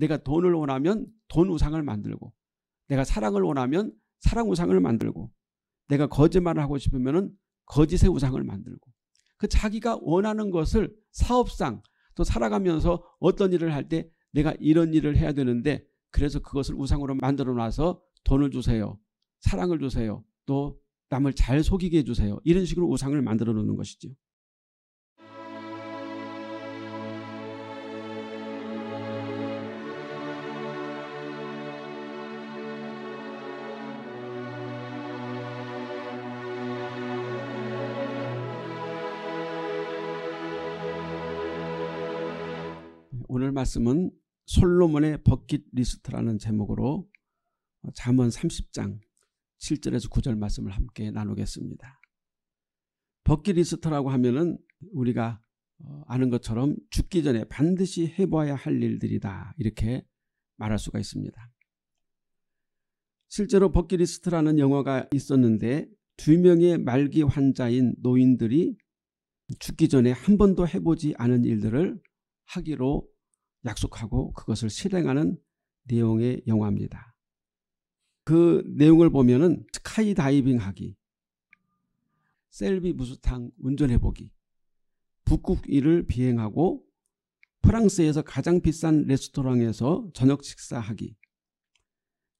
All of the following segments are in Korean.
내가 돈을 원하면 돈 우상을 만들고 내가 사랑을 원하면 사랑 우상을 만들고 내가 거짓말을 하고 싶으면 거짓의 우상을 만들고 그 자기가 원하는 것을 사업상 또 살아가면서 어떤 일을 할 때 내가 이런 일을 해야 되는데 그래서 그것을 우상으로 만들어 놔서 돈을 주세요. 사랑을 주세요. 또 남을 잘 속이게 해주세요. 이런 식으로 우상을 만들어 놓는 것이죠. 말씀은 솔로몬의 버킷 리스트라는 제목으로 어, 잠언 30장 7절에서 9절 말씀을 함께 나누겠습니다. 버킷 리스트라고 하면은 우리가 어, 아는 것처럼 죽기 전에 반드시 해봐야 할 일들이다 이렇게 말할 수가 있습니다. 실제로 버킷리스트라는 영화가 있었는데 두 명의 말기 환자인 노인들이 죽기 전에 한 번도 해보지 않은 일들을 하기로 약속하고 그것을 실행하는 내용의 영화입니다. 그 내용을 보면은 스카이 다이빙 하기, 셀비 무스탕 운전해 보기, 북극일을 비행하고 프랑스에서 가장 비싼 레스토랑에서 저녁 식사하기,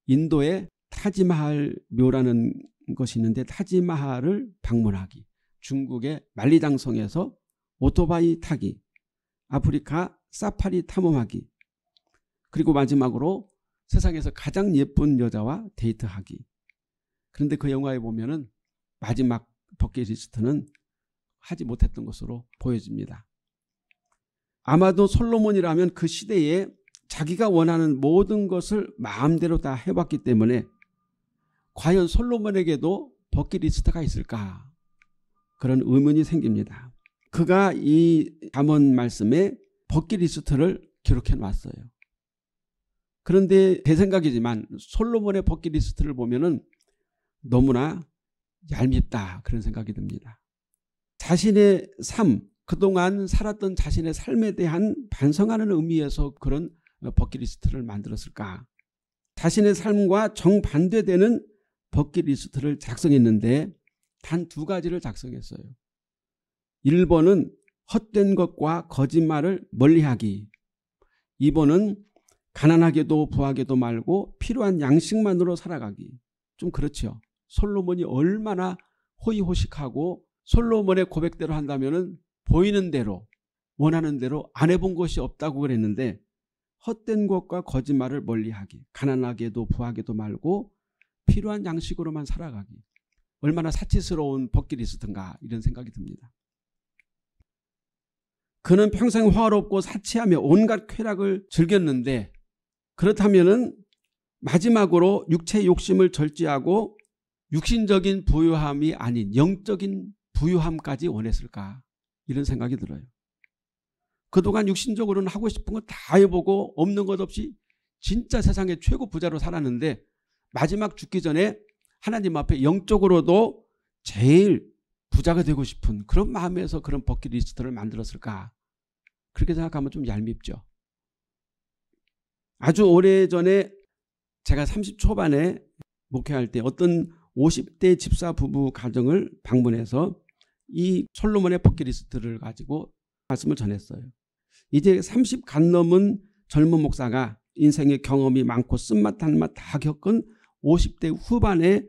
인도의 타지마할 묘라는 것이 있는데 타지마할을 방문하기, 중국의 만리장성에서 오토바이 타기, 아프리카 사파리 탐험하기 그리고 마지막으로 세상에서 가장 예쁜 여자와 데이트하기 그런데 그 영화에 보면은 마지막 버킷리스트는 하지 못했던 것으로 보여집니다. 아마도 솔로몬이라면 그 시대에 자기가 원하는 모든 것을 마음대로 다 해봤기 때문에 과연 솔로몬에게도 버킷리스트가 있을까 그런 의문이 생깁니다. 그가 이담언 말씀에 버킷 리스트를 기록해 놨어요. 그런데 제 생각이지만 솔로몬의 버킷 리스트를 보면은 너무나 얄밉다 그런 생각이 듭니다. 자신의 삶, 그동안 살았던 자신의 삶에 대한 반성하는 의미에서 그런 버킷리스트를 만들었을까? 자신의 삶과 정반대되는 버킷리스트를 작성했는데 단 두 가지를 작성했어요. 1번은 헛된 것과 거짓말을 멀리하기. 2번은 가난하게도 부하게도 말고 필요한 양식만으로 살아가기. 좀그렇지 솔로몬이 얼마나 호의호식하고 솔로몬의 고백대로 한다면 보이는 대로 원하는 대로 안 해본 것이 없다고 그랬는데 헛된 것과 거짓말을 멀리하기. 가난하게도 부하게도 말고 필요한 양식으로만 살아가기. 얼마나 사치스러운 벗길이 있었던가 이런 생각이 듭니다. 그는 평생 화롭고 사치하며 온갖 쾌락을 즐겼는데 그렇다면은 마지막으로 육체 욕심을 절제하고 육신적인 부유함이 아닌 영적인 부유함까지 원했을까 이런 생각이 들어요. 그동안 육신적으로는 하고 싶은 거 다 해보고 없는 것 없이 진짜 세상의 최고 부자로 살았는데 마지막 죽기 전에 하나님 앞에 영적으로도 제일 부자가 되고 싶은 그런 마음에서 그런 버킷리스트를 만들었을까? 그렇게 생각하면 좀 얄밉죠. 아주 오래전에 제가 30 초반에 목회할 때 어떤 50대 집사 부부 가정을 방문해서 이 솔로몬의 버킷리스트를 가지고 말씀을 전했어요. 이제 30간 넘은 젊은 목사가 인생의 경험이 많고 쓴맛 단맛 다 겪은 50대 후반의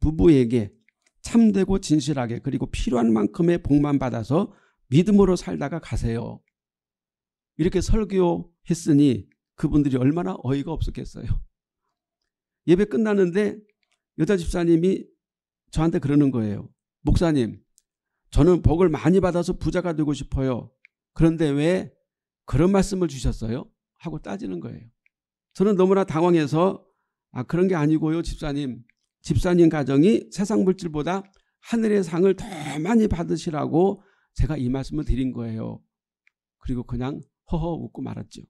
부부에게 참되고 진실하게 그리고 필요한 만큼의 복만 받아서 믿음으로 살다가 가세요. 이렇게 설교했으니 그분들이 얼마나 어이가 없었겠어요. 예배 끝났는데 여자 집사님이 저한테 그러는 거예요. 목사님, 저는 복을 많이 받아서 부자가 되고 싶어요. 그런데 왜 그런 말씀을 주셨어요? 하고 따지는 거예요. 저는 너무나 당황해서 아 그런 게 아니고요 집사님 집사님 가정이 세상 물질보다 하늘의 상을 더 많이 받으시라고 제가 이 말씀을 드린 거예요. 그리고 그냥 허허 웃고 말았죠.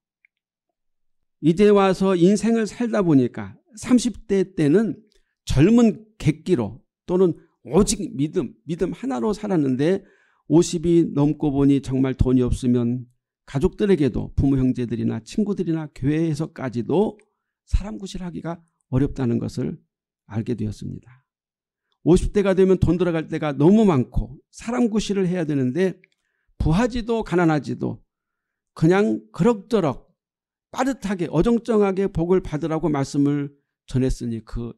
이제 와서 인생을 살다 보니까 30대 때는 젊은 객기로 또는 오직 믿음, 믿음 하나로 살았는데 50이 넘고 보니 정말 돈이 없으면 가족들에게도 부모 형제들이나 친구들이나 교회에서까지도 사람 구실하기가 어렵다는 것을 알게 되었습니다. 50대가 되면 돈 들어갈 때가 너무 많고 사람 구실을 해야 되는데 부하지도 가난하지도 그냥 그럭저럭 빠듯하게 어정쩡하게 복을 받으라고 말씀을 전했으니 그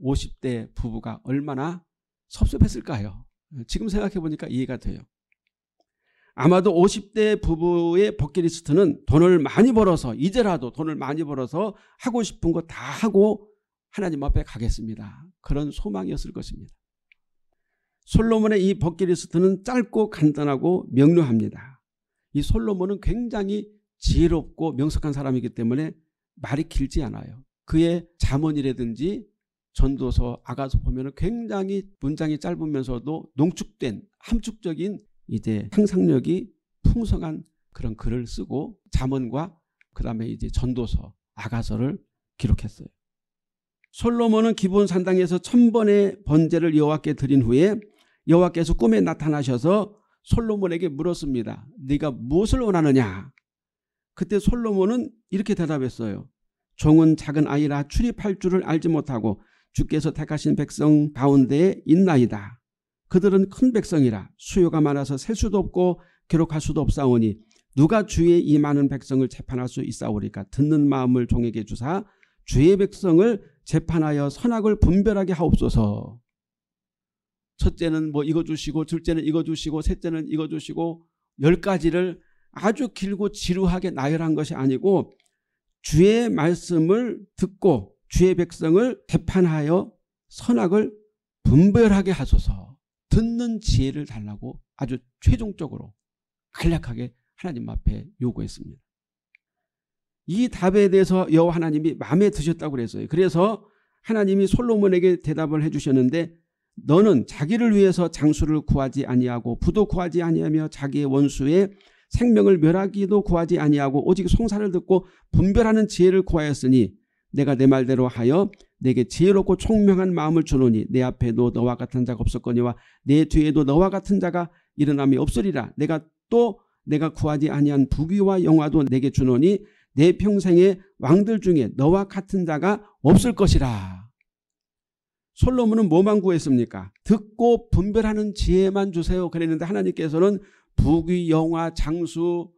50대 부부가 얼마나 섭섭했을까요? 지금 생각해 보니까 이해가 돼요. 아마도 50대 부부의 버킷리스트는 돈을 많이 벌어서 이제라도 돈을 많이 벌어서 하고 싶은 거 다 하고 하나님 앞에 가겠습니다. 그런 소망이었을 것입니다. 솔로몬의 이 버킷리스트는 짧고 간단하고 명료합니다. 이 솔로몬은 굉장히 지혜롭고 명석한 사람이기 때문에 말이 길지 않아요. 그의 자문이라든지 전도서 아가서 보면 굉장히 문장이 짧으면서도 농축된 함축적인 이제 상상력이 풍성한 그런 글을 쓰고 자문과 그 다음에 이제 전도서 아가서를 기록했어요. 솔로몬은 기본 산당에서 천번의 번제를 여호와께 드린 후에 여호와께서 꿈에 나타나셔서 솔로몬에게 물었습니다. 네가 무엇을 원하느냐? 그때 솔로몬은 이렇게 대답했어요. 종은 작은 아이라 출입할 줄을 알지 못하고 주께서 택하신 백성 가운데에 있나이다. 그들은 큰 백성이라 수요가 많아서 셀 수도 없고 괴롭할 수도 없사오니 누가 주의 이 많은 백성을 재판할 수 있사오리까 듣는 마음을 종에게 주사 주의 백성을 재판하여 선악을 분별하게 하옵소서. 첫째는 뭐 이거 주시고 둘째는 이거 주시고 셋째는 이거 주시고 열 가지를 아주 길고 지루하게 나열한 것이 아니고 주의 말씀을 듣고 주의 백성을 재판하여 선악을 분별하게 하소서 듣는 지혜를 달라고 아주 최종적으로 간략하게 하나님 앞에 요구했습니다. 이 답에 대해서 여호와 하나님이 마음에 드셨다고 그랬어요. 그래서 하나님이 솔로몬에게 대답을 해주셨는데 너는 자기를 위해서 장수를 구하지 아니하고 부도 구하지 아니하며 자기의 원수의 생명을 멸하기도 구하지 아니하고 오직 송사를 듣고 분별하는 지혜를 구하였으니 내가 내 말대로 하여 내게 지혜롭고 총명한 마음을 주노니 내 앞에도 너와 같은 자가 없었거니와 내 뒤에도 너와 같은 자가 일어남이 없으리라 내가 또 내가 구하지 아니한 부귀와 영화도 내게 주노니 내평생에 왕들 중에 너와 같은 자가 없을 것이라. 솔로몬은 뭐만 구했습니까? 듣고 분별하는 지혜만 주세요. 그랬는데 하나님께서는 부귀, 영화, 장수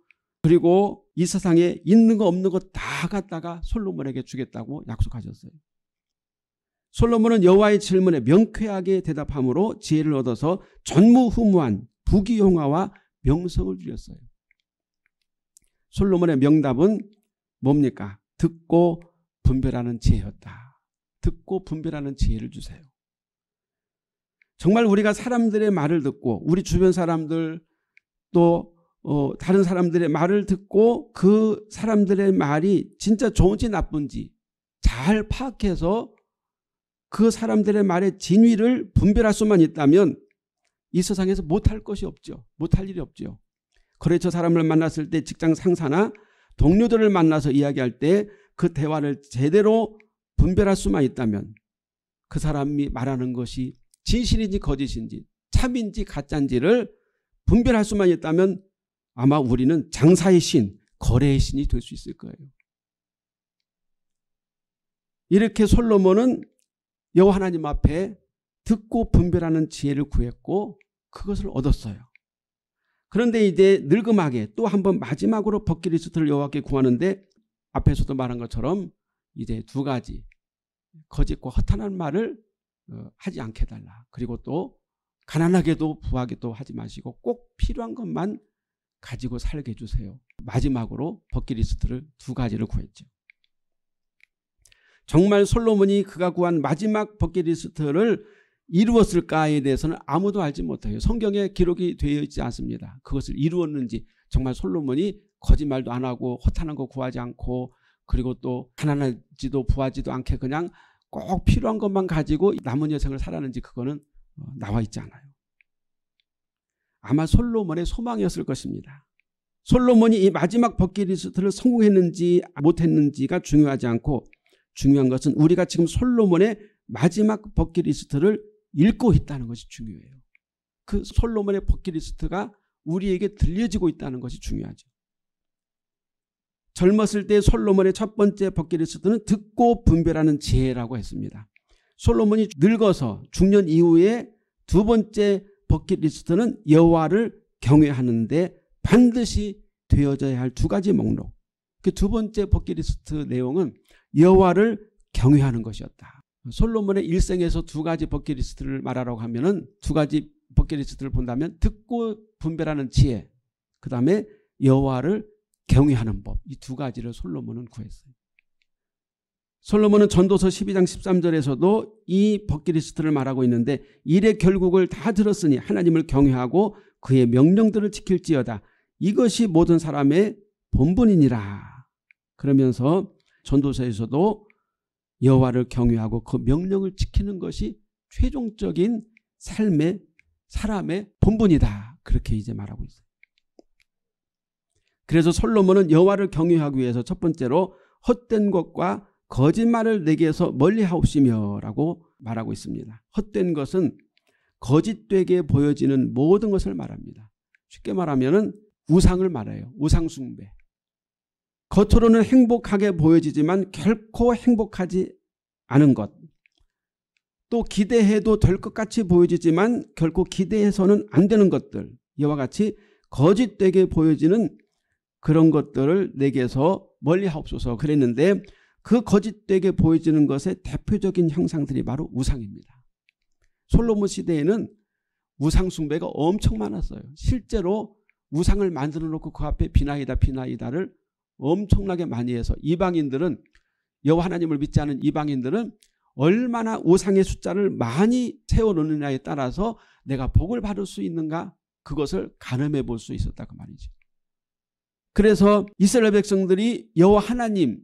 그리고 이 세상에 있는 거 없는 거 다 갖다가 솔로몬에게 주겠다고 약속하셨어요. 솔로몬은 여호와의 질문에 명쾌하게 대답함으로 지혜를 얻어서 전무후무한 부귀 영화와 명성을 누렸어요. 솔로몬의 명답은 뭡니까? 듣고 분별하는 지혜였다. 듣고 분별하는 지혜를 주세요. 정말 우리가 사람들의 말을 듣고 우리 주변 사람들 또 어, 다른 사람들의 말을 듣고 그 사람들의 말이 진짜 좋은지 나쁜지 잘 파악해서 그 사람들의 말의 진위를 분별할 수만 있다면 이 세상에서 못할 것이 없죠. 못할 일이 없죠. 그래 저 사람을 만났을 때 직장 상사나 동료들을 만나서 이야기할 때 그 대화를 제대로 분별할 수만 있다면 그 사람이 말하는 것이 진실인지 거짓인지 참인지 가짜인지를 분별할 수만 있다면 아마 우리는 장사의 신, 거래의 신이 될 수 있을 거예요. 이렇게 솔로몬은 여호와 하나님 앞에 듣고 분별하는 지혜를 구했고 그것을 얻었어요. 그런데 이제 늙음하게 또 한 번 마지막으로 버킷리스트를 여호와께 구하는데 앞에서도 말한 것처럼 이제 두 가지 거짓과 허탄한 말을 어, 하지 않게 해 달라. 그리고 또 가난하게도 부하게도 하지 마시고 꼭 필요한 것만 가지고 살게 해주세요. 마지막으로 버킷리스트를 두 가지를 구했죠. 정말 솔로몬이 그가 구한 마지막 버킷리스트를 이루었을까에 대해서는 아무도 알지 못해요. 성경에 기록이 되어 있지 않습니다. 그것을 이루었는지 정말 솔로몬이 거짓말도 안 하고 허탄한 거 구하지 않고 그리고 또 가난하지도 부하지도 않게 그냥 꼭 필요한 것만 가지고 남은 여생을 살았는지 그거는 어, 나와 있지 않아요. 아마 솔로몬의 소망이었을 것입니다. 솔로몬이 이 마지막 버킷리스트를 성공했는지 못했는지가 중요하지 않고 중요한 것은 우리가 지금 솔로몬의 마지막 버킷리스트를 읽고 있다는 것이 중요해요. 그 솔로몬의 버킷리스트가 우리에게 들려지고 있다는 것이 중요하죠. 젊었을 때 솔로몬의 첫 번째 버킷리스트는 듣고 분별하는 지혜라고 했습니다. 솔로몬이 늙어서 중년 이후에 두 번째 버킷리스트는 여호와를 경외하는데 반드시 되어져야 할 두 가지 목록. 그 두 번째 버킷리스트 내용은 여호와를 경외하는 것이었다. 솔로몬의 일생에서 두 가지 버킷리스트를 말하라고 하면은 두 가지 버킷리스트를 본다면 듣고 분별하는 지혜 그 다음에 여호와를 경외하는 법 이 두 가지를 솔로몬은 구했어요. 솔로몬은 전도서 12장 13절에서도 이 버킷리스트를 말하고 있는데 일의 결국을 다 들었으니 하나님을 경외하고 그의 명령들을 지킬지어다. 이것이 모든 사람의 본분이니라. 그러면서 전도서에서도 여호와를 경외하고 그 명령을 지키는 것이 최종적인 삶의 사람의 본분이다. 그렇게 이제 말하고 있어요. 그래서 솔로몬은 여호와를 경외하기 위해서 첫 번째로 헛된 것과 거짓말을 내게서 멀리하옵시며라고 말하고 있습니다. 헛된 것은 거짓되게 보여지는 모든 것을 말합니다. 쉽게 말하면 우상을 말해요. 우상 숭배. 겉으로는 행복하게 보여지지만 결코 행복하지 않은 것. 또 기대해도 될 것 같이 보여지지만 결코 기대해서는 안 되는 것들. 이와 같이 거짓되게 보여지는 그런 것들을 내게서 멀리 하옵소서 그랬는데 그 거짓되게 보여지는 것의 대표적인 형상들이 바로 우상입니다. 솔로몬 시대에는 우상 숭배가 엄청 많았어요. 실제로 우상을 만들어 놓고 그 앞에 비나이다 비나이다를 엄청나게 많이 해서 이방인들은 여호와 하나님을 믿지 않은 이방인들은 얼마나 우상의 숫자를 많이 세워놓느냐에 따라서 내가 복을 받을 수 있는가 그것을 가늠해 볼 수 있었다 그 말이죠. 그래서 이스라엘 백성들이 여호와 하나님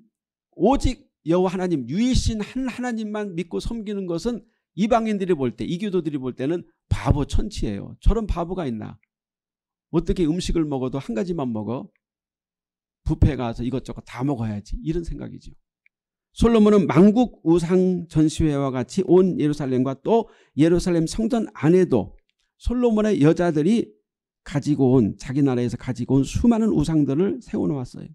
오직 여호와 하나님 유일신 한 하나님만 믿고 섬기는 것은 이방인들이 볼 때 이교도들이 볼 때는 바보 천치예요. 저런 바보가 있나. 어떻게 음식을 먹어도 한 가지만 먹어. 부페 가서 이것저것 다 먹어야지 이런 생각이죠. 솔로몬은 만국 우상 전시회와 같이 온 예루살렘과 또 예루살렘 성전 안에도 솔로몬의 여자들이 가지고 온 자기 나라에서 가지고 온 수많은 우상들을 세워놓았어요.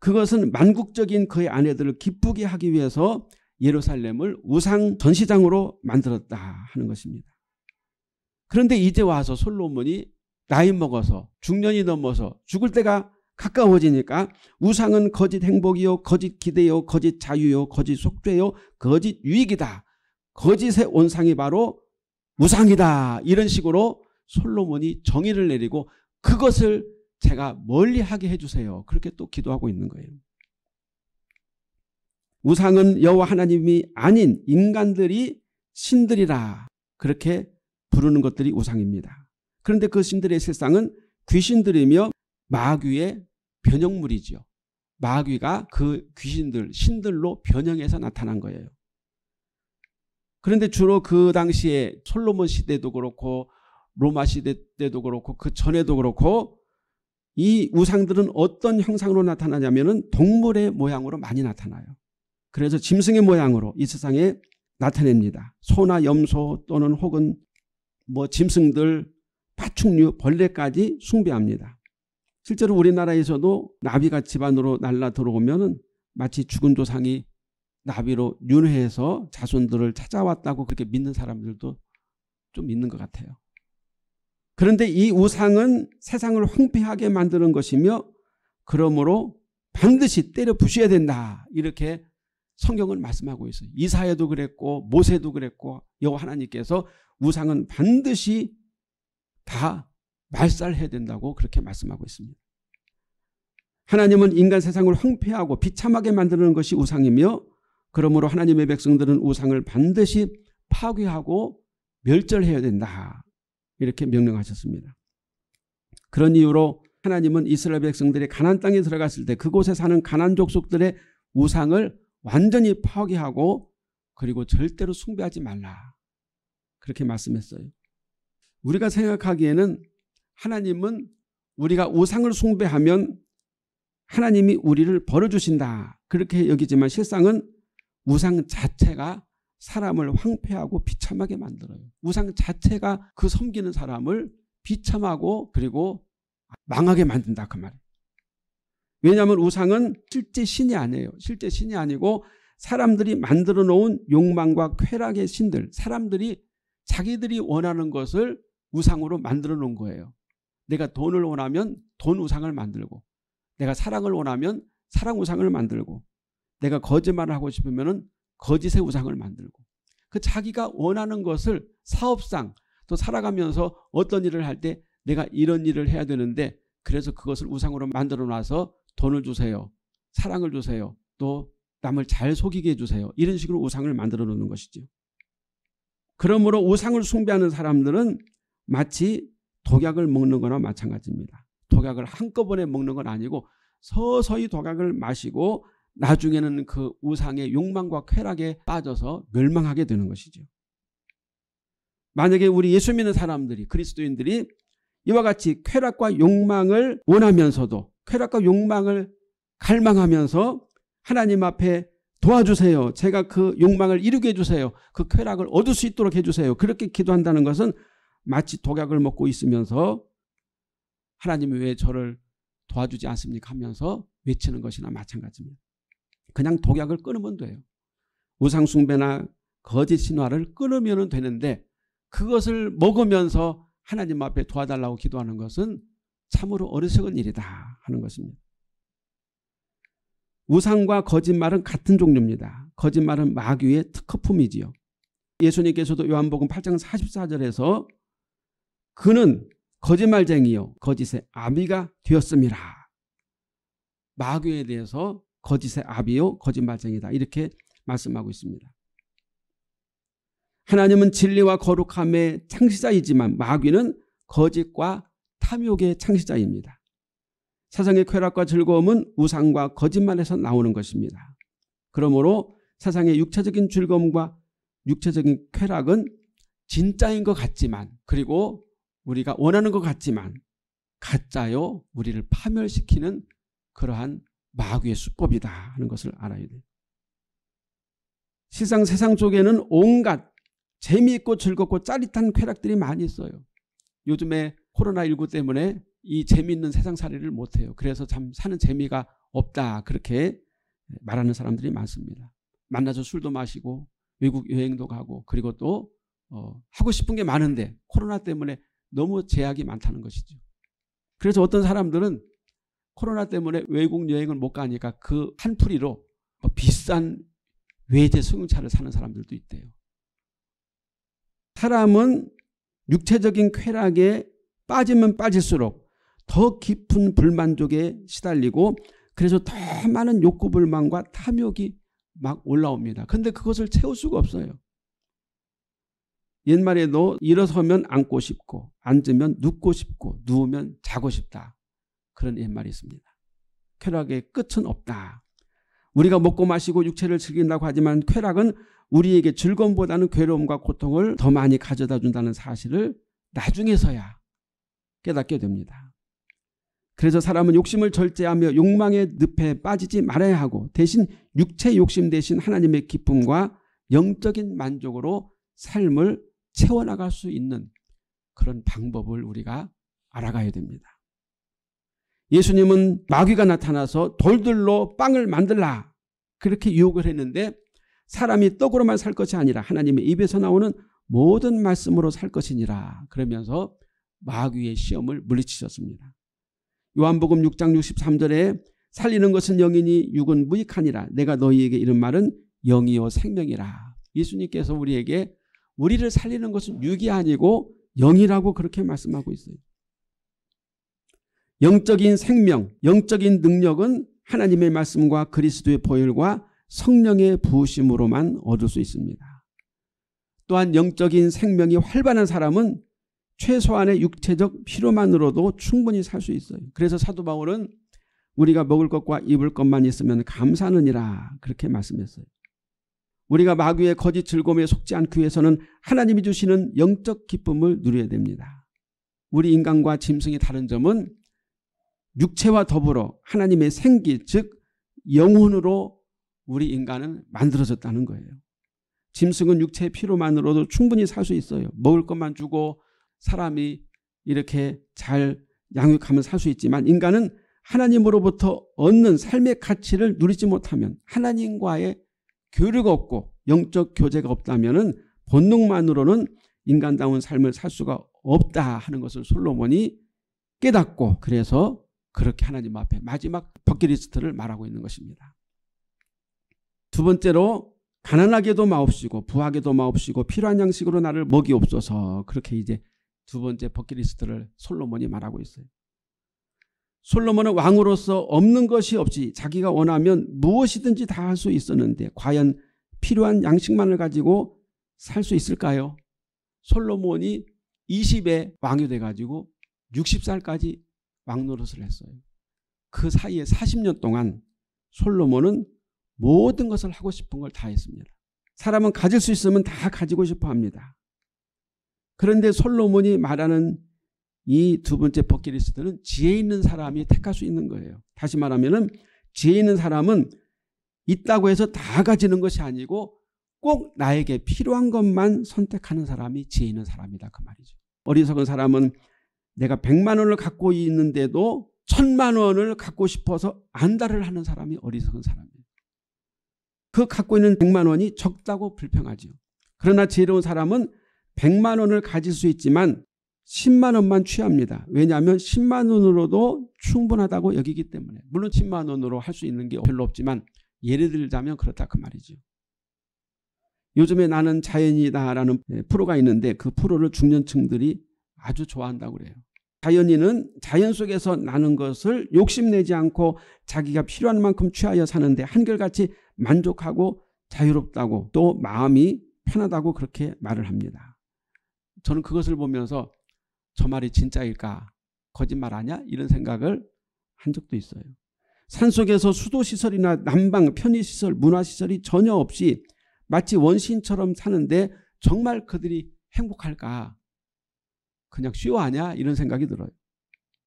그것은 만국적인 그의 아내들을 기쁘게 하기 위해서 예루살렘을 우상 전시장으로 만들었다 하는 것입니다. 그런데 이제 와서 솔로몬이 나이 먹어서 중년이 넘어서 죽을 때가 가까워지니까 우상은 거짓 행복이요 거짓 기대요 거짓 자유요 거짓 속죄요 거짓 유익이다. 거짓의 온상이 바로 우상이다. 이런 식으로 솔로몬이 정의를 내리고 그것을 제가 멀리하게 해주세요. 그렇게 또 기도하고 있는 거예요. 우상은 여호와 하나님이 아닌 인간들이 신들이라 그렇게 부르는 것들이 우상입니다. 그런데 그 신들의 세상은 귀신들이며 마귀의 변형물이지요. 마귀가 그 귀신들, 신들로 변형해서 나타난 거예요. 그런데 주로 그 당시에 솔로몬 시대도 그렇고 로마 시대 때도 그렇고 그 전에도 그렇고 이 우상들은 어떤 형상으로 나타나냐면 은 동물의 모양으로 많이 나타나요. 그래서 짐승의 모양으로 이 세상에 나타냅니다. 소나 염소 또는 혹은 뭐 짐승들, 파충류, 벌레까지 숭배합니다. 실제로 우리나라에서도 나비가 집안으로 날라 들어오면 마치 죽은 조상이 나비로 윤회해서 자손들을 찾아왔다고 그렇게 믿는 사람들도 좀 있는 것 같아요. 그런데 이 우상은 세상을 황폐하게 만드는 것이며 그러므로 반드시 때려 부셔야 된다. 이렇게 성경은 말씀하고 있어요. 이사야도 그랬고 모세도 그랬고 여호와 하나님께서 우상은 반드시 다 말살해야 된다고 그렇게 말씀하고 있습니다. 하나님은 인간 세상을 황폐하고 비참하게 만드는 것이 우상이며 그러므로 하나님의 백성들은 우상을 반드시 파괴하고 멸절해야 된다. 이렇게 명령하셨습니다. 그런 이유로 하나님은 이스라엘 백성들이 가난 땅에 들어갔을 때 그곳에 사는 가난 족속들의 우상을 완전히 파괴하고 그리고 절대로 숭배하지 말라. 그렇게 말씀했어요. 우리가 생각하기에는 하나님은 우리가 우상을 숭배하면 하나님이 우리를 벌어주신다. 그렇게 여기지만 실상은 우상 자체가 사람을 황폐하고 비참하게 만들어요. 우상 자체가 그 섬기는 사람을 비참하고 그리고 망하게 만든다 그 말이에요. 왜냐하면 우상은 실제 신이 아니에요. 실제 신이 아니고 사람들이 만들어 놓은 욕망과 쾌락의 신들 사람들이 자기들이 원하는 것을 우상으로 만들어 놓은 거예요. 내가 돈을 원하면 돈 우상을 만들고 내가 사랑을 원하면 사랑 우상을 만들고 내가 거짓말을 하고 싶으면 거짓의 우상을 만들고 그 자기가 원하는 것을 사업상 또 살아가면서 어떤 일을 할 때 내가 이런 일을 해야 되는데 그래서 그것을 우상으로 만들어 놔서 돈을 주세요. 사랑을 주세요. 또 남을 잘 속이게 해주세요. 이런 식으로 우상을 만들어 놓는 것이죠. 그러므로 우상을 숭배하는 사람들은 마치 독약을 먹는 거나 마찬가지입니다. 독약을 한꺼번에 먹는 건 아니고 서서히 독약을 마시고 나중에는 그 우상의 욕망과 쾌락에 빠져서 멸망하게 되는 것이죠. 만약에 우리 예수 믿는 사람들이 그리스도인들이 이와 같이 쾌락과 욕망을 원하면서도 쾌락과 욕망을 갈망하면서 하나님 앞에 도와주세요. 제가 그 욕망을 이루게 해주세요. 그 쾌락을 얻을 수 있도록 해주세요. 그렇게 기도한다는 것은 마치 독약을 먹고 있으면서 하나님이 왜 저를 도와주지 않습니까 하면서 외치는 것이나 마찬가지입니다. 그냥 독약을 끊으면 돼요. 우상숭배나 거짓 신화를 끊으면 되는데 그것을 먹으면서 하나님 앞에 도와달라고 기도하는 것은 참으로 어리석은 일이다 하는 것입니다. 우상과 거짓말은 같은 종류입니다. 거짓말은 마귀의 특허품이지요. 예수님께서도 요한복음 8장 44절에서 그는 거짓말쟁이요 거짓의 아비가 되었습니다. 마귀에 대해서 거짓의 아비요 거짓말쟁이다 이렇게 말씀하고 있습니다. 하나님은 진리와 거룩함의 창시자이지만 마귀는 거짓과 탐욕의 창시자입니다. 세상의 쾌락과 즐거움은 우상과 거짓말에서 나오는 것입니다. 그러므로 세상의 육체적인 즐거움과 육체적인 쾌락은 진짜인 것 같지만 그리고 우리가 원하는 것 같지만 가짜요 우리를 파멸시키는 그러한 마귀의 수법이다 하는 것을 알아야 돼요. 실상 세상 쪽에는 온갖 재미있고 즐겁고 짜릿한 쾌락들이 많이 있어요. 요즘에 코로나19 때문에 이 재미있는 세상 살이를 못해요. 그래서 참 사는 재미가 없다 그렇게 말하는 사람들이 많습니다. 만나서 술도 마시고 외국 여행도 가고 그리고 또 어, 하고 싶은 게 많은데 코로나 때문에 너무 제약이 많다는 것이죠. 그래서 어떤 사람들은 코로나 때문에 외국 여행을 못 가니까 그 한풀이로 뭐 비싼 외제 승용차를 사는 사람들도 있대요. 사람은 육체적인 쾌락에 빠지면 빠질수록 더 깊은 불만족에 시달리고 그래서 더 많은 욕구 불만과 탐욕이 막 올라옵니다. 근데 그것을 채울 수가 없어요. 옛말에도 일어서면 앉고 싶고 앉으면 눕고 싶고 누우면 자고 싶다. 그런 옛말이 있습니다. 쾌락의 끝은 없다. 우리가 먹고 마시고 육체를 즐긴다고 하지만 쾌락은 우리에게 즐거움보다는 괴로움과 고통을 더 많이 가져다 준다는 사실을 나중에서야 깨닫게 됩니다. 그래서 사람은 욕심을 절제하며 욕망의 늪에 빠지지 말아야 하고 대신 육체 욕심 대신 하나님의 기쁨과 영적인 만족으로 삶을 채워나갈 수 있는 그런 방법을 우리가 알아가야 됩니다. 예수님은 마귀가 나타나서 돌들로 빵을 만들라 그렇게 유혹을 했는데 사람이 떡으로만 살 것이 아니라 하나님의 입에서 나오는 모든 말씀으로 살 것이니라 그러면서 마귀의 시험을 물리치셨습니다. 요한복음 6장 63절에 살리는 것은 영이니 육은 무익하니라 내가 너희에게 이런 말은 영이요 생명이라 예수님께서 우리에게 우리를 살리는 것은 육이 아니고 영이라고 그렇게 말씀하고 있어요. 영적인 생명, 영적인 능력은 하나님의 말씀과 그리스도의 보혈과 성령의 부으심으로만 얻을 수 있습니다. 또한 영적인 생명이 활발한 사람은 최소한의 육체적 필요만으로도 충분히 살 수 있어요. 그래서 사도 바울은 우리가 먹을 것과 입을 것만 있으면 감사하느니라 그렇게 말씀했어요. 우리가 마귀의 거짓 즐거움에 속지 않기 위해서는 하나님이 주시는 영적 기쁨을 누려야 됩니다. 우리 인간과 짐승이 다른 점은 육체와 더불어 하나님의 생기 즉 영혼으로 우리 인간은 만들어졌다는 거예요. 짐승은 육체의 피로만으로도 충분히 살 수 있어요. 먹을 것만 주고 사람이 이렇게 잘 양육하면 살 수 있지만 인간은 하나님으로부터 얻는 삶의 가치를 누리지 못하면 하나님과의 교류가 없고 영적 교제가 없다면 본능만으로는 인간다운 삶을 살 수가 없다 하는 것을 솔로몬이 깨닫고 그래서 그렇게 하나님 앞에 마지막 버킷리스트를 말하고 있는 것입니다. 두 번째로 가난하게도 마옵시고 부하게도 마옵시고 필요한 양식으로 나를 먹이옵소서 그렇게 이제 두 번째 버킷리스트를 솔로몬이 말하고 있어요. 솔로몬은 왕으로서 없는 것이 없이 자기가 원하면 무엇이든지 다 할 수 있었는데 과연 필요한 양식만을 가지고 살 수 있을까요? 솔로몬이 20에 왕이 돼가지고 60살까지 왕노릇을 했어요. 그 사이에 40년 동안 솔로몬은 모든 것을 하고 싶은 걸 다 했습니다. 사람은 가질 수 있으면 다 가지고 싶어 합니다. 그런데 솔로몬이 말하는 이두 번째 버킷리스트는 지혜 있는 사람이 택할 수 있는 거예요. 다시 말하면 지혜 있는 사람은 있다고 해서 다 가지는 것이 아니고 꼭 나에게 필요한 것만 선택하는 사람이 지혜 있는 사람이다 그 말이죠. 어리석은 사람은 내가 100만 원을 갖고 있는데도 1000만 원을 갖고 싶어서 안달을 하는 사람이 어리석은 사람이에요. 그 갖고 있는 100만 원이 적다고 불평하지요. 그러나 지혜로운 사람은 100만 원을 가질 수 있지만 10만 원만 취합니다. 왜냐하면 10만 원으로도 충분하다고 여기기 때문에 물론 10만 원으로 할 수 있는 게 별로 없지만 예를 들자면 그렇다 그 말이죠. 요즘에 나는 자연이다라는 예, 프로가 있는데 그 프로를 중년층들이 아주 좋아한다고 그래요. 자연인은 자연 속에서 나는 것을 욕심내지 않고 자기가 필요한 만큼 취하여 사는데 한결같이 만족하고 자유롭다고 또 마음이 편하다고 그렇게 말을 합니다. 저는 그것을 보면서 저 말이 진짜일까? 거짓말 아니야? 이런 생각을 한 적도 있어요. 산속에서 수도시설이나 난방, 편의시설, 문화시설이 전혀 없이 마치 원신처럼 사는데 정말 그들이 행복할까? 그냥 쉬워하냐? 이런 생각이 들어요.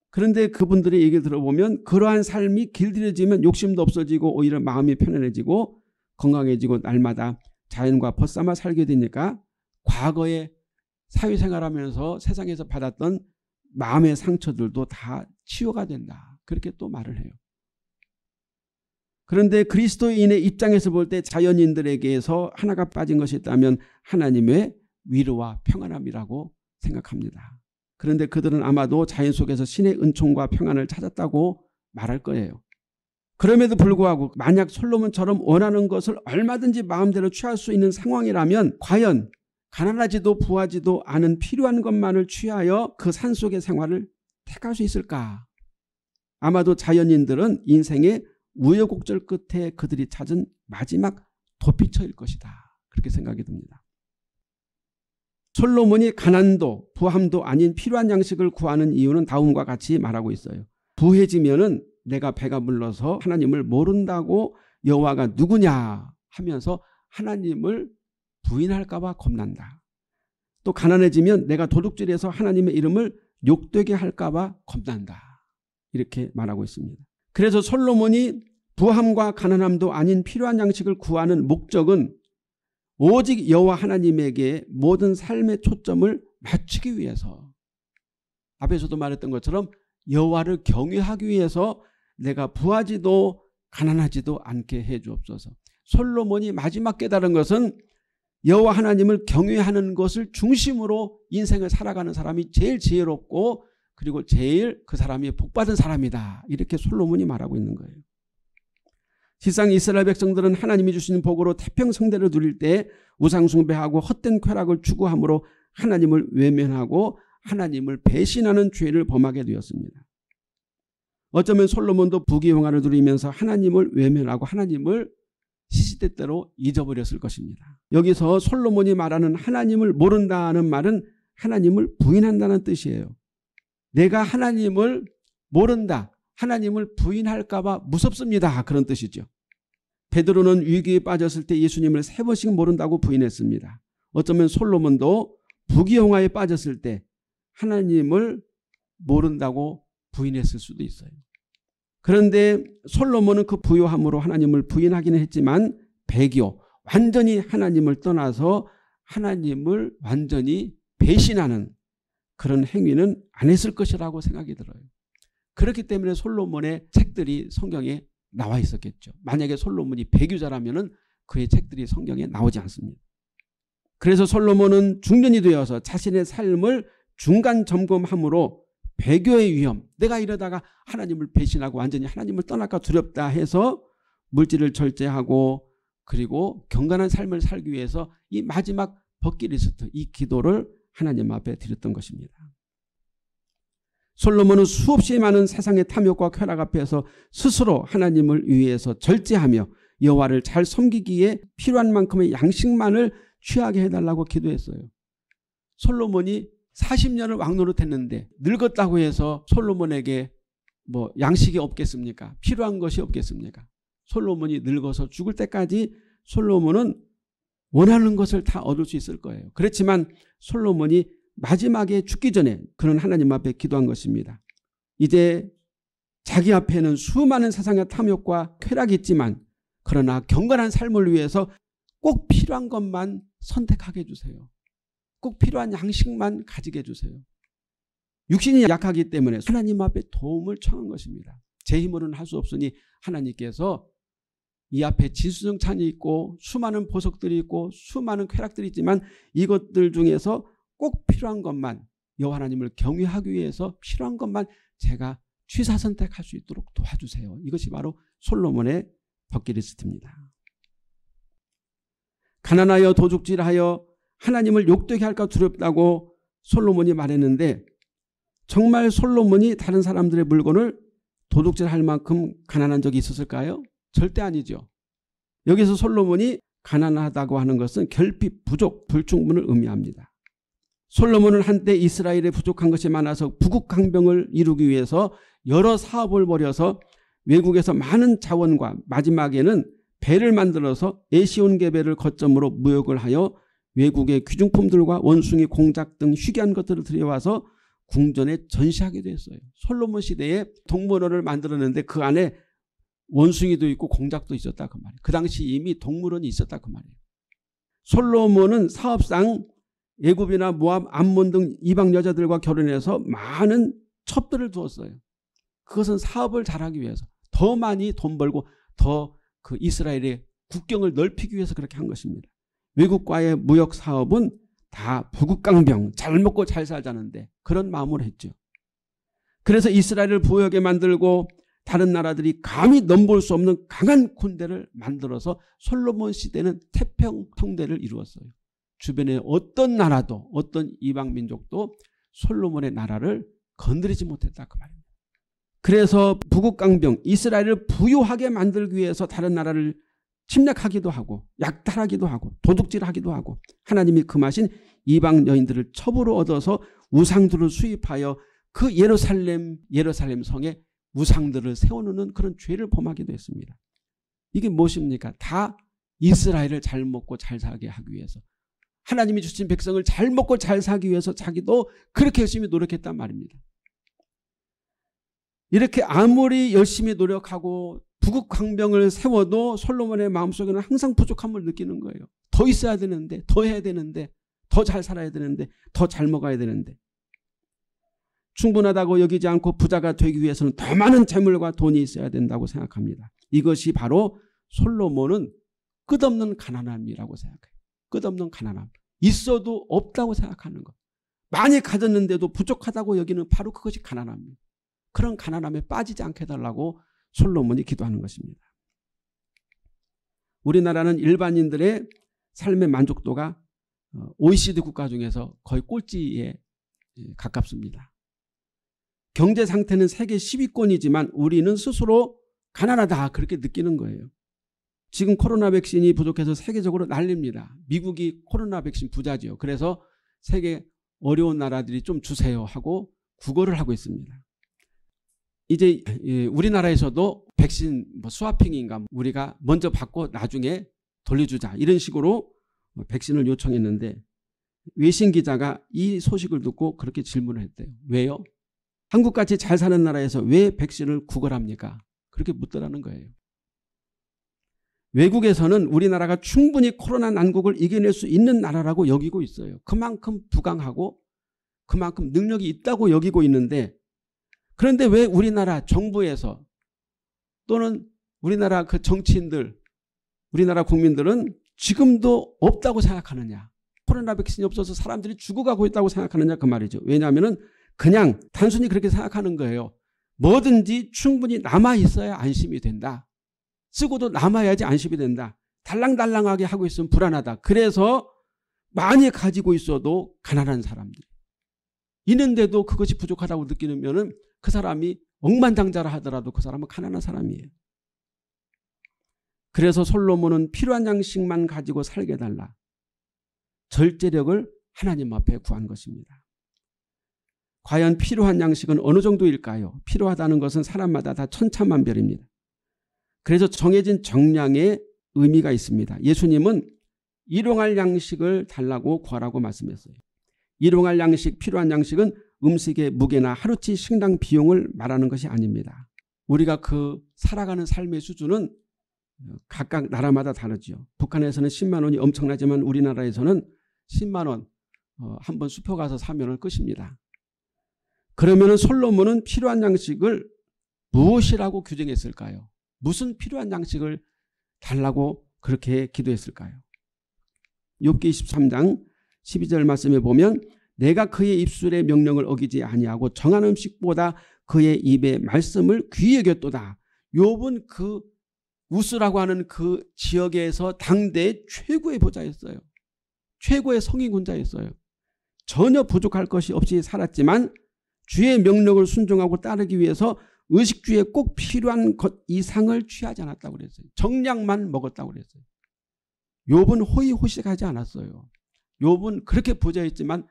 그런데 그분들의 얘기를 들어보면 그러한 삶이 길들여지면 욕심도 없어지고 오히려 마음이 편안해지고 건강해지고 날마다 자연과 벗삼아 살게 되니까 과거에 사회생활하면서 세상에서 받았던 마음의 상처들도 다 치유가 된다. 그렇게 또 말을 해요. 그런데 그리스도인의 입장에서 볼 때 자연인들에게서 하나가 빠진 것이 있다면 하나님의 위로와 평안함이라고 생각합니다. 그런데 그들은 아마도 자연 속에서 신의 은총과 평안을 찾았다고 말할 거예요. 그럼에도 불구하고 만약 솔로몬처럼 원하는 것을 얼마든지 마음대로 취할 수 있는 상황이라면 과연 가난하지도 부하지도 않은 필요한 것만을 취하여 그 산속의 생활을 택할 수 있을까? 아마도 자연인들은 인생의 우여곡절 끝에 그들이 찾은 마지막 도피처일 것이다. 그렇게 생각이 듭니다. 솔로몬이 가난도 부함도 아닌 필요한 양식을 구하는 이유는 다음과 같이 말하고 있어요. 부해지면은 내가 배가 불러서 하나님을 모른다고 여호와가 누구냐 하면서 하나님을 부인할까봐 겁난다. 또 가난해지면 내가 도둑질해서 하나님의 이름을 욕되게 할까봐 겁난다. 이렇게 말하고 있습니다. 그래서 솔로몬이 부함과 가난함도 아닌 필요한 양식을 구하는 목적은 오직 여호와 하나님에게 모든 삶의 초점을 맞추기 위해서 앞에서도 말했던 것처럼 여호와를 경외하기 위해서 내가 부하지도 가난하지도 않게 해 주옵소서. 솔로몬이 마지막 깨달은 것은 여호와 하나님을 경외하는 것을 중심으로 인생을 살아가는 사람이 제일 지혜롭고 그리고 제일 그 사람이 복받은 사람이다. 이렇게 솔로몬이 말하고 있는 거예요. 실상 이스라엘 백성들은 하나님이 주시는 복으로 태평성대를 누릴 때 우상숭배하고 헛된 쾌락을 추구함으로 하나님을 외면하고 하나님을 배신하는 죄를 범하게 되었습니다. 어쩌면 솔로몬도 부귀영화를 누리면서 하나님을 외면하고 하나님을 시시때때로 잊어버렸을 것입니다. 여기서 솔로몬이 말하는 하나님을 모른다는 말은 하나님을 부인한다는 뜻이에요. 내가 하나님을 모른다. 하나님을 부인할까 봐 무섭습니다. 그런 뜻이죠. 베드로는 위기에 빠졌을 때 예수님을 세 번씩 모른다고 부인했습니다. 어쩌면 솔로몬도 부귀영화에 빠졌을 때 하나님을 모른다고 부인했을 수도 있어요. 그런데 솔로몬은 그 부요함으로 하나님을 부인하기는 했지만 배교, 완전히 하나님을 떠나서 하나님을 완전히 배신하는 그런 행위는 안 했을 것이라고 생각이 들어요. 그렇기 때문에 솔로몬의 책들이 성경에 나와 있었겠죠. 만약에 솔로몬이 배교자라면 그의 책들이 성경에 나오지 않습니다. 그래서 솔로몬은 중년이 되어서 자신의 삶을 중간 점검함으로 배교의 위험. 내가 이러다가 하나님을 배신하고 완전히 하나님을 떠날까 두렵다 해서 물질을 절제하고 그리고 경건한 삶을 살기 위해서 이 마지막 버킷리스트 이 기도를 하나님 앞에 드렸던 것입니다. 솔로몬은 수없이 많은 세상의 탐욕과 쾌락 앞에서 스스로 하나님을 위해서 절제하며 여호와를 잘 섬기기에 필요한 만큼의 양식만을 취하게 해달라고 기도했어요. 솔로몬이 40년을 왕노릇했는데 늙었다고 해서 솔로몬에게 뭐 양식이 없겠습니까? 필요한 것이 없겠습니까? 솔로몬이 늙어서 죽을 때까지 솔로몬은 원하는 것을 다 얻을 수 있을 거예요. 그렇지만 솔로몬이 마지막에 죽기 전에 그런 하나님 앞에 기도한 것입니다. 이제 자기 앞에는 수많은 세상의 탐욕과 쾌락이 있지만 그러나 경건한 삶을 위해서 꼭 필요한 것만 선택하게 해주세요. 꼭 필요한 양식만 가지게 해주세요. 육신이 약하기 때문에 하나님 앞에 도움을 청한 것입니다. 제 힘으로는 할 수 없으니 하나님께서 이 앞에 진수성찬이 있고 수많은 보석들이 있고 수많은 쾌락들이 있지만 이것들 중에서 꼭 필요한 것만 여호와 하나님을 경외하기 위해서 필요한 것만 제가 취사 선택할 수 있도록 도와주세요. 이것이 바로 솔로몬의 버킷리스트입니다. 가난하여 도둑질하여 하나님을 욕되게 할까 두렵다고 솔로몬이 말했는데 정말 솔로몬이 다른 사람들의 물건을 도둑질할 만큼 가난한 적이 있었을까요? 절대 아니죠. 여기서 솔로몬이 가난하다고 하는 것은 결핍, 부족, 불충분을 의미합니다. 솔로몬은 한때 이스라엘에 부족한 것이 많아서 부국강병을 이루기 위해서 여러 사업을 벌여서 외국에서 많은 자원과 마지막에는 배를 만들어서 에시온 계배를 거점으로 무역을 하여 외국의 귀중품들과 원숭이 공작 등 희귀한 것들을 들여와서 궁전에 전시하게 됐어요. 솔로몬 시대에 동물원을 만들었는데 그 안에 원숭이도 있고 공작도 있었다 그 말이에요. 그 당시 이미 동물원이 있었다 그 말이에요. 솔로몬은 사업상 애굽이나 모압, 암몬 등 이방 여자들과 결혼해서 많은 첩들을 두었어요. 그것은 사업을 잘하기 위해서 더 많이 돈 벌고 더 그 이스라엘의 국경을 넓히기 위해서 그렇게 한 것입니다. 외국과의 무역 사업은 다 부국강병, 잘 먹고 잘 살자는데 그런 마음으로 했죠. 그래서 이스라엘을 부역에 만들고 다른 나라들이 감히 넘볼 수 없는 강한 군대를 만들어서 솔로몬 시대는 태평 통대를 이루었어요. 주변의 어떤 나라도 어떤 이방 민족도 솔로몬의 나라를 건드리지 못했다 그 말입니다. 그래서 북극강병 이스라엘을 부유하게 만들기 위해서 다른 나라를 침략하기도 하고 약탈하기도 하고 도둑질하기도 하고 하나님이 금하신 그 이방 여인들을 첩으로 얻어서 우상들을 수입하여 그 예루살렘 예루살렘 성에 우상들을 세워놓는 그런 죄를 범하기도 했습니다. 이게 무엇입니까? 다 이스라엘을 잘 먹고 잘살게 하기 위해서 하나님이 주신 백성을 잘 먹고 잘살기 위해서 자기도 그렇게 열심히 노력했단 말입니다. 이렇게 아무리 열심히 노력하고 부국 강병을 세워도 솔로몬의 마음속에는 항상 부족함을 느끼는 거예요. 더 있어야 되는데 더 해야 되는데 더 잘 살아야 되는데 더 잘 먹어야 되는데 충분하다고 여기지 않고 부자가 되기 위해서는 더 많은 재물과 돈이 있어야 된다고 생각합니다. 이것이 바로 솔로몬은 끝없는 가난함이라고 생각해요. 끝없는 가난함. 있어도 없다고 생각하는 것. 많이 가졌는데도 부족하다고 여기는 바로 그것이 가난함입니다. 그런 가난함에 빠지지 않게 해달라고 솔로몬이 기도하는 것입니다. 우리나라는 일반인들의 삶의 만족도가 OECD 어, 국가 중에서 거의 꼴찌에 예, 가깝습니다. 경제 상태는 세계 10위권이지만 우리는 스스로 가난하다 그렇게 느끼는 거예요. 지금 코로나 백신이 부족해서 세계적으로 난립니다. 미국이 코로나 백신 부자지요. 그래서 세계 어려운 나라들이 좀 주세요 하고 구걸을 하고 있습니다. 이제 우리나라에서도 백신 뭐 스와핑인가 우리가 먼저 받고 나중에 돌려주자 이런 식으로 뭐 백신을 요청했는데 외신 기자가 이 소식을 듣고 그렇게 질문을 했대요. 왜요? 한국같이 잘 사는 나라에서 왜 백신을 구걸합니까? 그렇게 묻더라는 거예요. 외국에서는 우리나라가 충분히 코로나 난국을 이겨낼 수 있는 나라라고 여기고 있어요. 그만큼 부강하고 그만큼 능력이 있다고 여기고 있는데 그런데 왜 우리나라 정부에서 또는 우리나라 그 정치인들, 우리나라 국민들은 지금도 없다고 생각하느냐. 코로나 백신이 없어서 사람들이 죽어가고 있다고 생각하느냐 그 말이죠. 왜냐하면 그냥 단순히 그렇게 생각하는 거예요. 뭐든지 충분히 남아있어야 안심이 된다. 쓰고도 남아야지 안심이 된다. 달랑달랑하게 하고 있으면 불안하다. 그래서 많이 가지고 있어도 가난한 사람들. 있는데도 그것이 부족하다고 느끼면은 그 사람이 억만장자라 하더라도 그 사람은 가난한 사람이에요. 그래서 솔로몬은 필요한 양식만 가지고 살게 달라. 절제력을 하나님 앞에 구한 것입니다. 과연 필요한 양식은 어느 정도일까요? 필요하다는 것은 사람마다 다 천차만별입니다. 그래서 정해진 정량의 의미가 있습니다. 예수님은 일용할 양식을 달라고 구하라고 말씀했어요. 일용할 양식, 필요한 양식은 음식의 무게나 하루치 식당 비용을 말하는 것이 아닙니다. 우리가 그 살아가는 삶의 수준은 어, 각각 나라마다 다르지요. 북한에서는 10만 원이 엄청나지만 우리나라에서는 10만 원 어, 한번 수에 가서 사면은 끝입니다. 그러면 솔로몬은 필요한 양식을 무엇이라고 규정했을까요? 무슨 필요한 양식을 달라고 그렇게 기도했을까요? 욥기 23장 12절 말씀에 보면 내가 그의 입술의 명령을 어기지 아니하고 정한 음식보다 그의 입의 말씀을 귀에 겼도다. 욥은 그 우스라고 하는 그 지역에서 당대의 최고의 보좌였어요. 최고의 성인군자였어요. 전혀 부족할 것이 없이 살았지만 주의 명령을 순종하고 따르기 위해서 의식주에 꼭 필요한 것 이상을 취하지 않았다고 그랬어요. 정량만 먹었다고 그랬어요. 욥은 호의호식하지 않았어요. 욥은 그렇게 부자였지만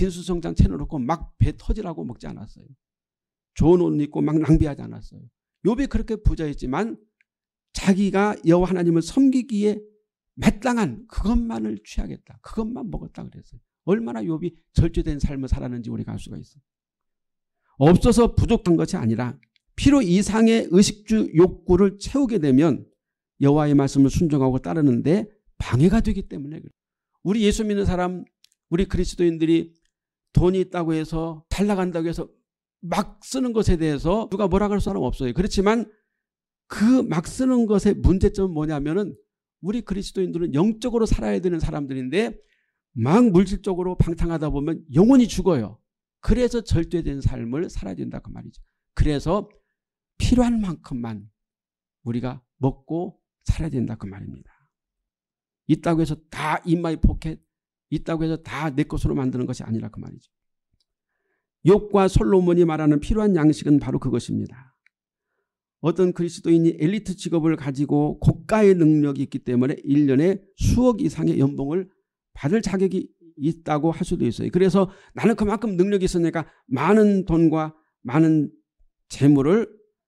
진수성장 채널놓고 막 배 터지라고 먹지 않았어요. 좋은 옷 입고 막 낭비하지 않았어요. 요비 그렇게 부자였지만 자기가 여호와 하나님을 섬기기에 마땅한 그것만을 취하겠다. 그것만 먹었다 그랬어요. 얼마나 욥이 절제된 삶을 살았는지 우리가 알 수가 있어요. 없어서 부족한 것이 아니라 필요 이상의 의식주 욕구를 채우게 되면 여호와의 말씀을 순종하고 따르는데 방해가 되기 때문에 그래요. 우리 예수 믿는 사람, 우리 그리스도인들이 돈이 있다고 해서 탈락한다고 해서 막 쓰는 것에 대해서 누가 뭐라 그럴 사람 없어요. 그렇지만 그 막 쓰는 것의 문제점은 뭐냐면은 우리 그리스도인들은 영적으로 살아야 되는 사람들인데 막 물질적으로 방탕하다 보면 영혼이 죽어요. 그래서 절대된 삶을 살아야 된다 그 말이죠. 그래서 필요한 만큼만 우리가 먹고 살아야 된다 그 말입니다. 있다고 해서 다 인마이 포켓 있다고 해서 다 내 것으로 만드는 것이 아니라 그 말이죠. 욕과 솔로몬이 말하는 필요한 양식은 바로 그것입니다. 어떤 그리스도인이 엘리트 직업을 가지고 고가의 능력이 있기 때문에 1년에 수억 이상의 연봉을 받을 자격이 있다고 할 수도 있어요. 그래서 나는 그만큼 능력이 있으니까 많은 돈과 많은 재물을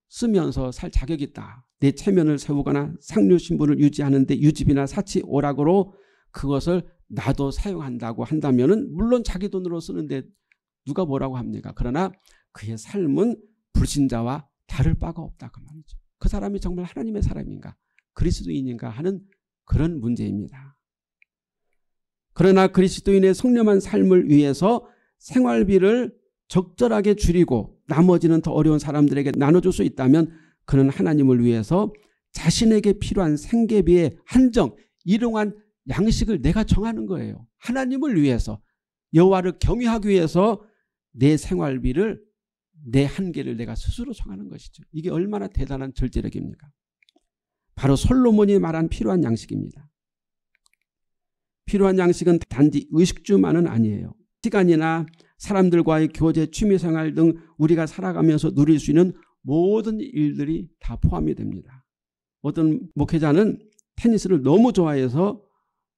쓰면서 살 자격이 있다. 내 체면을 세우거나 상류 신분을 유지하는데 유집이나 사치 오락으로 그것을 나도 사용한다고 한다면 물론 자기 돈으로 쓰는데 누가 뭐라고 합니까? 그러나 그의 삶은 불신자와 다를 바가 없다 그 말이죠. 그 사람이 정말 하나님의 사람인가 그리스도인인가 하는 그런 문제입니다. 그러나 그리스도인의 성렴한 삶을 위해서 생활비를 적절하게 줄이고 나머지는 더 어려운 사람들에게 나눠줄 수 있다면 그는 하나님을 위해서 자신에게 필요한 생계비의 한정, 일용한 양식을 내가 정하는 거예요. 하나님을 위해서 여호와를 경외하기 위해서 내 생활비를 내 한계를 내가 스스로 정하는 것이죠. 이게 얼마나 대단한 절제력입니까? 바로 솔로몬이 말한 필요한 양식입니다. 필요한 양식은 단지 의식주만은 아니에요. 시간이나 사람들과의 교제, 취미생활 등 우리가 살아가면서 누릴 수 있는 모든 일들이 다 포함이 됩니다. 어떤 목회자는 테니스를 너무 좋아해서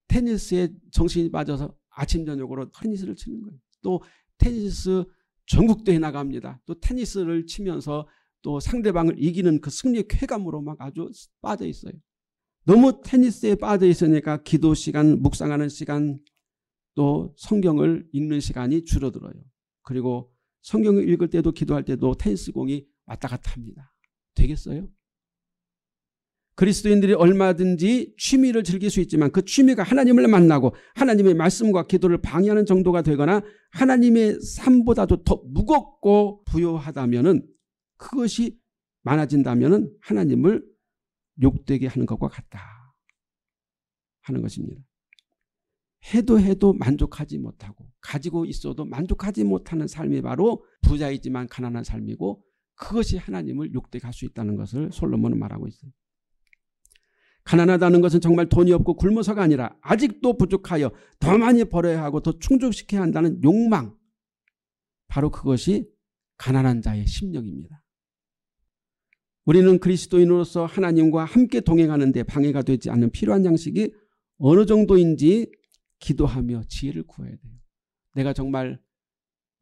테니스에 정신이 빠져서 아침 저녁으로 테니스를 치는 거예요. 또 테니스 전국대회 나갑니다. 또 테니스를 치면서 또 상대방을 이기는 그 승리의 쾌감으로 막 아주 빠져 있어요. 너무 테니스에 빠져 있으니까 기도 시간, 묵상하는 시간, 또 성경을 읽는 시간이 줄어들어요. 그리고 성경을 읽을 때도 기도할 때도 테니스공이 왔다 갔다 합니다. 되겠어요? 그리스도인들이 얼마든지 취미를 즐길 수 있지만 그 취미가 하나님을 만나고 하나님의 말씀과 기도를 방해하는 정도가 되거나 하나님의 삶보다도 더 무겁고 부여하다면 그것이 많아진다면 하나님을 욕되게 하는 것과 같다 하는 것입니다. 해도 해도 만족하지 못하고 가지고 있어도 만족하지 못하는 삶이 바로 부자이지만 가난한 삶이고 그것이 하나님을 욕되게 할 수 있다는 것을 솔로몬은 말하고 있어요. 가난하다는 것은 정말 돈이 없고 굶어서가 아니라 아직도 부족하여 더 많이 벌어야 하고 더 충족시켜야 한다는 욕망. 바로 그것이 가난한 자의 심령입니다. 우리는 그리스도인으로서 하나님과 함께 동행하는데 방해가 되지 않는 필요한 양식이 어느 정도인지 기도하며 지혜를 구해야 돼요. 내가 정말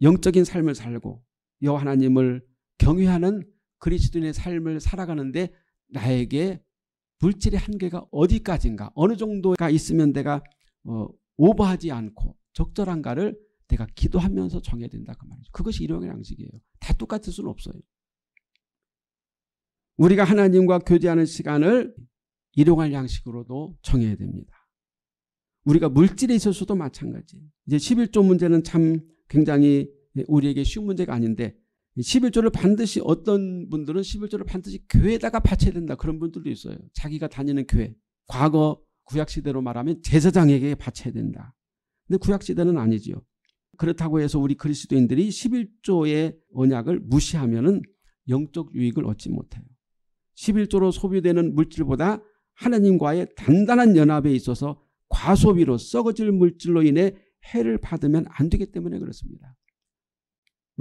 영적인 삶을 살고 여 하나님을 경외하는 그리스도인의 삶을 살아가는데 나에게 물질의 한계가 어디까지인가 어느 정도가 있으면 내가 어, 오버하지 않고 적절한가를 내가 기도하면서 정해야 된다 그 말이죠. 그것이 일용의 양식이에요. 다 똑같을 수는 없어요. 우리가 하나님과 교제하는 시간을 일용할 양식으로도 정해야 됩니다. 우리가 물질에 있어서도 마찬가지예요. 이제 11조 문제는 참 굉장히 우리에게 쉬운 문제가 아닌데 11조를 반드시 어떤 분들은 11조를 반드시 교회에다가 바쳐야 된다. 그런 분들도 있어요. 자기가 다니는 교회. 과거 구약시대로 말하면 제사장에게 바쳐야 된다. 근데 구약시대는 아니지요. 그렇다고 해서 우리 그리스도인들이 11조의 언약을 무시하면 은 영적 유익을 얻지 못해요. 11조로 소비되는 물질보다 하나님과의 단단한 연합에 있어서 과소비로 썩어질 물질로 인해 해를 받으면 안 되기 때문에 그렇습니다.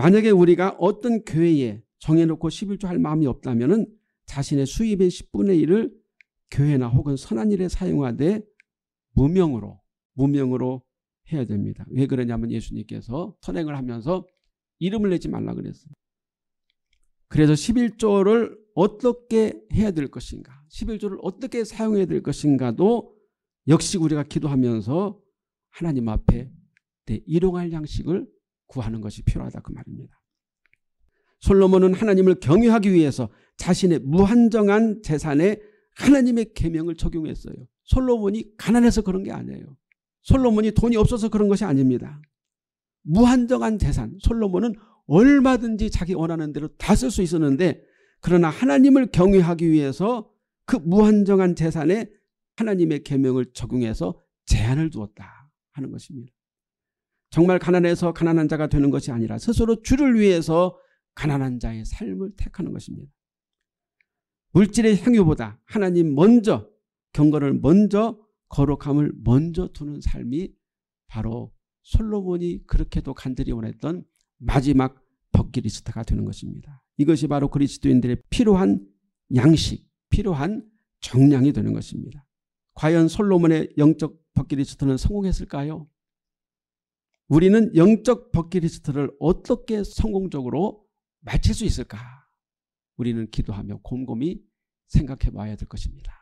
만약에 우리가 어떤 교회에 정해놓고 11조 할 마음이 없다면 자신의 수입의 10분의 1을 교회나 혹은 선한 일에 사용하되 무명으로 무명으로 해야 됩니다. 왜 그러냐면 예수님께서 선행을 하면서 이름을 내지 말라 그랬어요. 그래서 11조를 어떻게 해야 될 것인가 11조를 어떻게 사용해야 될 것인가도 역시 우리가 기도하면서 하나님 앞에 내 일용할 양식을 구하는 것이 필요하다 그 말입니다. 솔로몬은 하나님을 경외하기 위해서 자신의 무한정한 재산에 하나님의 계명을 적용했어요. 솔로몬이 가난해서 그런 게 아니에요. 솔로몬이 돈이 없어서 그런 것이 아닙니다. 무한정한 재산 솔로몬은 얼마든지 자기 원하는 대로 다 쓸 수 있었는데 그러나 하나님을 경외하기 위해서 그 무한정한 재산에 하나님의 계명을 적용해서 제한을 두었다 하는 것입니다. 정말 가난해서 가난한 자가 되는 것이 아니라 스스로 주를 위해서 가난한 자의 삶을 택하는 것입니다. 물질의 향유보다 하나님 먼저 경건을 먼저 거룩함을 먼저 두는 삶이 바로 솔로몬이 그렇게도 간절히 원했던 마지막 덕기리스트가 되는 것입니다. 이것이 바로 그리스도인들의 필요한 양식, 필요한 정량이 되는 것입니다. 과연 솔로몬의 영적 덕기리스트는 성공했을까요? 우리는 영적 버킷리스트를 어떻게 성공적으로 마칠 수 있을까? 우리는 기도하며 곰곰이 생각해 봐야 될 것입니다.